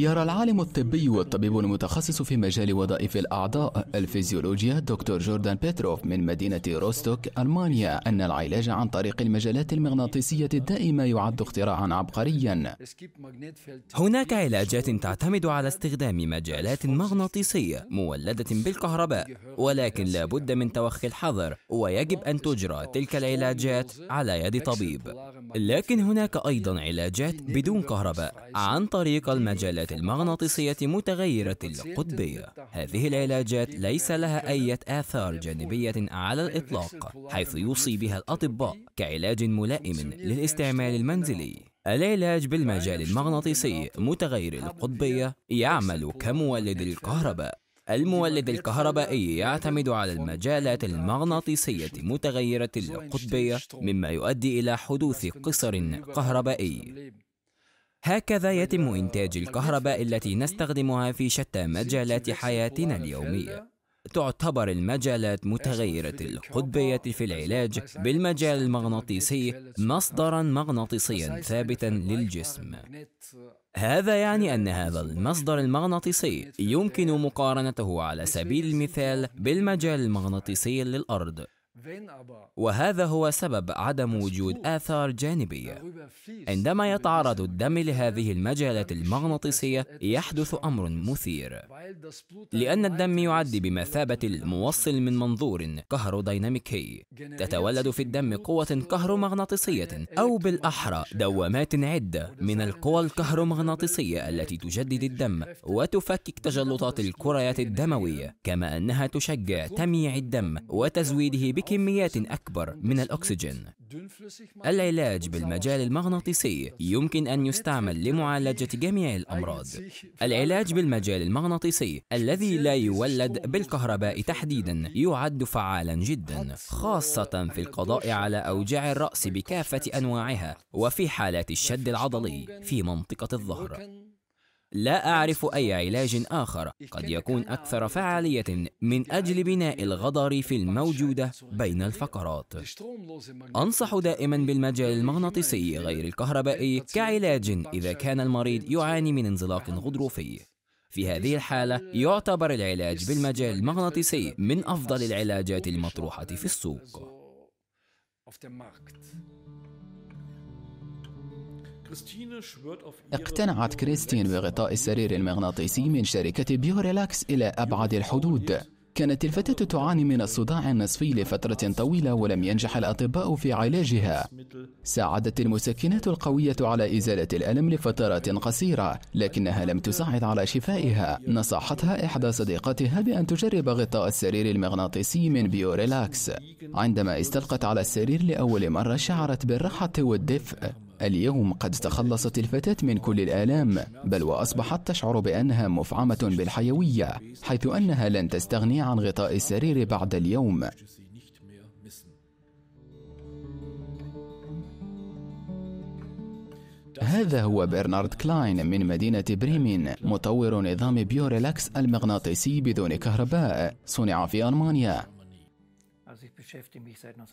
يرى العالم الطبي والطبيب المتخصص في مجال وظائف الأعضاء الفيزيولوجيا دكتور جوردان بيتروف من مدينة روستوك ألمانيا أن العلاج عن طريق المجالات المغناطيسية الدائمة يعد اختراعا عبقريا هناك علاجات تعتمد على استخدام مجالات مغناطيسية مولدة بالكهرباء ولكن لا بد من توخي الحذر ويجب أن تجرى تلك العلاجات على يد طبيب لكن هناك أيضا علاجات بدون كهرباء عن طريق المجالات المغناطيسية متغيرة القطبية هذه العلاجات ليس لها أي آثار جانبية على الإطلاق حيث يوصي بها الأطباء كعلاج ملائم للاستعمال المنزلي العلاج بالمجال المغناطيسي متغير القطبية يعمل كمولد الكهرباء المولد الكهربائي يعتمد على المجالات المغناطيسية متغيرة القطبية مما يؤدي إلى حدوث قصر كهربائي هكذا يتم إنتاج الكهرباء التي نستخدمها في شتى مجالات حياتنا اليومية تعتبر المجالات متغيرة القطبية في العلاج بالمجال المغناطيسي مصدرا مغناطيسيا ثابتا للجسم هذا يعني أن هذا المصدر المغناطيسي يمكن مقارنته على سبيل المثال بالمجال المغناطيسي للأرض وهذا هو سبب عدم وجود آثار جانبية عندما يتعرض الدم لهذه المجالات المغناطيسية يحدث أمر مثير لأن الدم يعد بمثابة الموصل من منظور كهروديناميكي تتولد في الدم قوة كهرومغناطيسية أو بالأحرى دوامات عدة من القوى الكهرومغناطيسية التي تجدد الدم وتفكك تجلطات الكريات الدموية كما أنها تشجع تمييع الدم وتزويده بك بكميات أكبر من الأكسجين. العلاج بالمجال المغناطيسي يمكن أن يستعمل لمعالجة جميع الأمراض. العلاج بالمجال المغناطيسي الذي لا يولد بالكهرباء تحديدا يعد فعالا جدا خاصة في القضاء على أوجاع الرأس بكافة أنواعها وفي حالات الشد العضلي في منطقة الظهر. لا أعرف أي علاج آخر قد يكون أكثر فعالية من أجل بناء الغضار في الموجودة بين الفقرات. أنصح دائما بالمجال المغناطيسي غير الكهربائي كعلاج إذا كان المريض يعاني من انزلاق غضروفي. في هذه الحالة يعتبر العلاج بالمجال المغناطيسي من أفضل العلاجات المطروحة في السوق. اقتنعت كريستين بغطاء السرير المغناطيسي من شركة بيوريلاكس إلى أبعد الحدود كانت الفتاة تعاني من الصداع النصفي لفترة طويلة ولم ينجح الأطباء في علاجها. ساعدت المسكنات القوية على إزالة الألم لفترات قصيرة، لكنها لم تساعد على شفائها. نصحتها إحدى صديقاتها بأن تجرب غطاء السرير المغناطيسي من بيوريلاكس. عندما استلقت على السرير لأول مرة شعرت بالراحة والدفء، اليوم قد تخلصت الفتاة من كل الآلام بل وأصبحت تشعر بأنها مفعمة بالحيوية حيث أنها لن تستغني عن غطاء السرير بعد اليوم هذا هو برنارد كلاين من مدينة بريمين مطور نظام بيوريلاكس المغناطيسي بدون كهرباء صنع في ألمانيا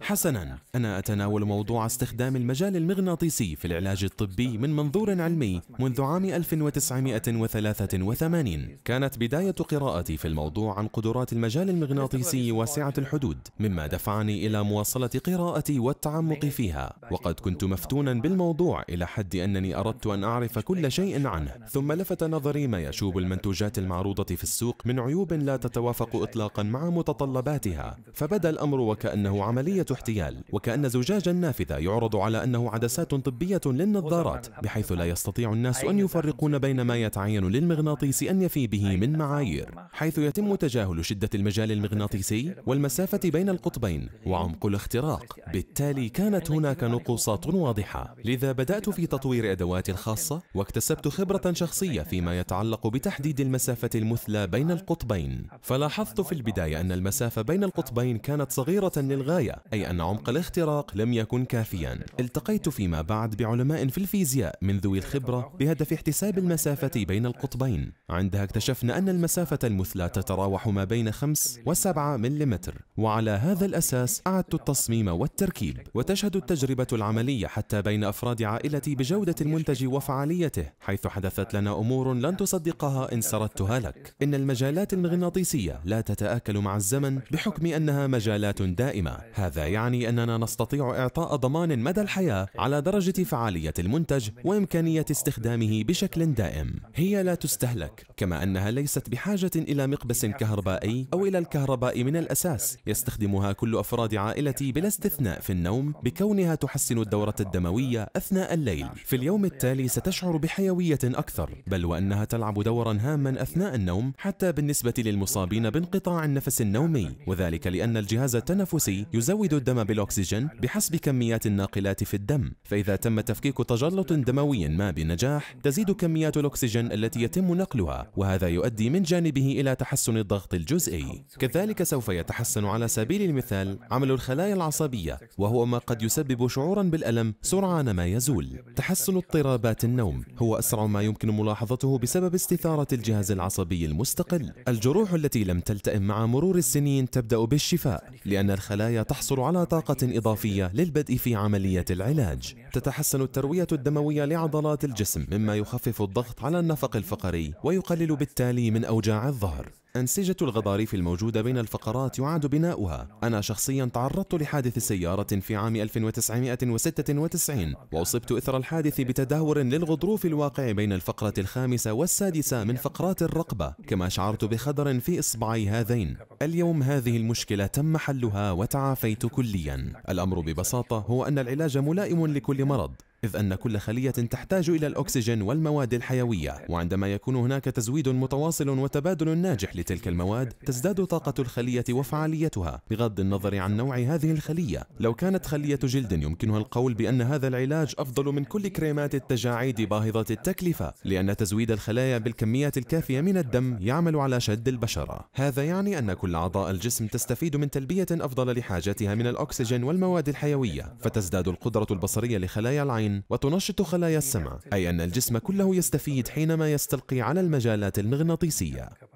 حسنا انا اتناول موضوع استخدام المجال المغناطيسي في العلاج الطبي من منظور علمي منذ عام 1983 كانت بدايه قراءتي في الموضوع عن قدرات المجال المغناطيسي واسعه الحدود مما دفعني الى مواصله قراءتي والتعمق فيها وقد كنت مفتونا بالموضوع الى حد انني اردت ان اعرف كل شيء عنه ثم لفت نظري ما يشوب المنتوجات المعروضه في السوق من عيوب لا تتوافق اطلاقا مع متطلباتها فبدا الامر وك كأنه عملية احتيال وكأن زجاج النافذة يعرض على أنه عدسات طبية للنظارات بحيث لا يستطيع الناس أن يفرقون بين ما يتعين للمغناطيس أن يفي به من معايير حيث يتم تجاهل شدة المجال المغناطيسي والمسافة بين القطبين وعمق الاختراق بالتالي كانت هناك نقوصات واضحة لذا بدأت في تطوير أدواتي الخاصة واكتسبت خبرة شخصية فيما يتعلق بتحديد المسافة المثلى بين القطبين فلاحظت في البداية أن المسافة بين القطبين كانت صغيرة خطيرة للغاية أي أن عمق الاختراق لم يكن كافيا التقيت فيما بعد بعلماء في الفيزياء من ذوي الخبرة بهدف احتساب المسافة بين القطبين عندها اكتشفنا أن المسافة المثلى تتراوح ما بين 5 و7 ملم وعلى هذا الأساس أعدت التصميم والتركيب وتشهد التجربة العملية حتى بين أفراد عائلتي بجودة المنتج وفعاليته حيث حدثت لنا أمور لن تصدقها إن سردتها لك إن المجالات المغناطيسية لا تتآكل مع الزمن بحكم أنها مجالات دائمة هذا يعني أننا نستطيع إعطاء ضمان مدى الحياة على درجة فعالية المنتج وإمكانية استخدامه بشكل دائم هي لا تستهلك كما أنها ليست بحاجة إلى مقبس كهربائي أو إلى الكهرباء من الأساس يستخدمها كل أفراد عائلتي بلا استثناء في النوم بكونها تحسن الدورة الدموية أثناء الليل في اليوم التالي ستشعر بحيوية أكثر بل وأنها تلعب دورا هاما أثناء النوم حتى بالنسبة للمصابين بانقطاع النفس النومي وذلك لأن الجهاز التنفسي التنفسي يزود الدم بالأكسجين بحسب كميات الناقلات في الدم فإذا تم تفكيك تجلط دموي ما بنجاح تزيد كميات الأكسجين التي يتم نقلها وهذا يؤدي من جانبه إلى تحسن الضغط الجزئي كذلك سوف يتحسن على سبيل المثال عمل الخلايا العصبية وهو ما قد يسبب شعورا بالألم سرعان ما يزول تحسن اضطرابات النوم هو أسرع ما يمكن ملاحظته بسبب استثارة الجهاز العصبي المستقل الجروح التي لم تلتئم مع مرور السنين تبدأ بالشفاء لأن الخلايا تحصل على طاقة إضافية للبدء في عملية العلاج تتحسن التروية الدموية لعضلات الجسم مما يخفف الضغط على النفق الفقري ويقلل بالتالي من أوجاع الظهر أنسجة الغضاريف الموجودة بين الفقرات يعاد بناؤها أنا شخصيا تعرضت لحادث سيارة في عام 1996 وأصبت إثر الحادث بتدهور للغضروف الواقع بين الفقرة الخامسة والسادسة من فقرات الرقبة كما شعرت بخدر في إصبعي هذين اليوم هذه المشكلة تم حلها وتعافيت كليا الأمر ببساطة هو أن العلاج ملائم لكل مرض إذ أن كل خلية تحتاج إلى الأكسجين والمواد الحيوية وعندما يكون هناك تزويد متواصل وتبادل ناجح لتلك المواد تزداد طاقة الخلية وفعاليتها بغض النظر عن نوع هذه الخلية لو كانت خلية جلد يمكنها القول بأن هذا العلاج أفضل من كل كريمات التجاعيد باهظة التكلفة لأن تزويد الخلايا بالكميات الكافية من الدم يعمل على شد البشرة هذا يعني أن كل أعضاء الجسم تستفيد من تلبية أفضل لحاجاتها من الأكسجين والمواد الحيوية فتزداد القدرة البصرية لخلايا العين وتنشط خلايا السمع أي أن الجسم كله يستفيد حينما يستلقي على المجالات المغناطيسية